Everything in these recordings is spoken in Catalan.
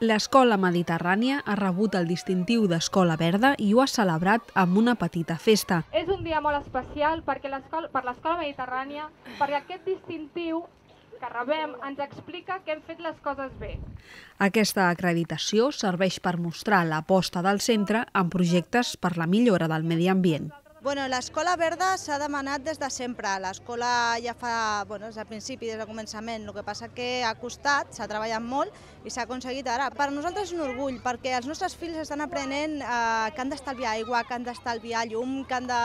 L'Escola Mediterrània ha rebut el distintiu d'Escola Verda i ho ha celebrat amb una petita festa. És un dia molt especial perquè per l'Escola Mediterrània, perquè aquest distintiu que rebem ens explica que hem fet les coses bé. Aquesta acreditació serveix per mostrar l'aposta del centre en projectes per la millora del medi ambient. Bueno, l'escola verda s'ha demanat des de sempre. L'escola ja fa, bueno, des del principi, des del començament. El que passa que ha costat, s'ha treballat molt i s'ha aconseguit ara. Per nosaltres és un orgull, perquè els nostres fills estan aprenent eh, que han d'estalviar aigua, que han d'estalviar llum, que han de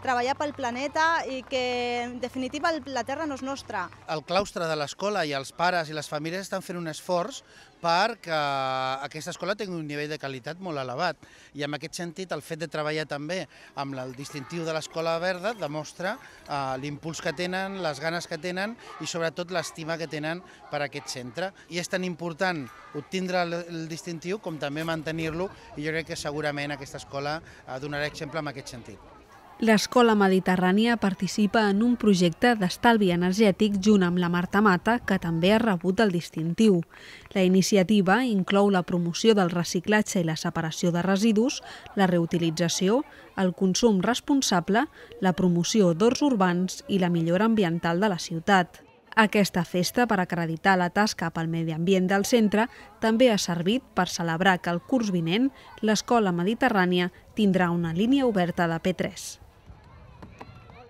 treballar pel planeta i que, en definitiva, la Terra no és nostra. El claustre de l'escola i els pares i les famílies estan fent un esforç perquè aquesta escola té un nivell de qualitat molt elevat. I en aquest sentit, el fet de treballar també amb el districte distintiu de l'Escola Verda demostra eh, l'impuls que tenen, les ganes que tenen i sobretot l'estima que tenen per aquest centre. I és tan important obtindre el, el distintiu com també mantenir-lo i jo crec que segurament aquesta escola eh, donarà exemple en aquest sentit. L'Escola Mediterrània participa en un projecte d'estalvi energètic junt amb la Marta Mata, que també ha rebut el distintiu. La iniciativa inclou la promoció del reciclatge i la separació de residus, la reutilització, el consum responsable, la promoció d'horts urbans i la millora ambiental de la ciutat. Aquesta festa, per acreditar la tasca pel medi ambient del centre, també ha servit per celebrar que el curs vinent l'Escola Mediterrània tindrà una línia oberta de P3.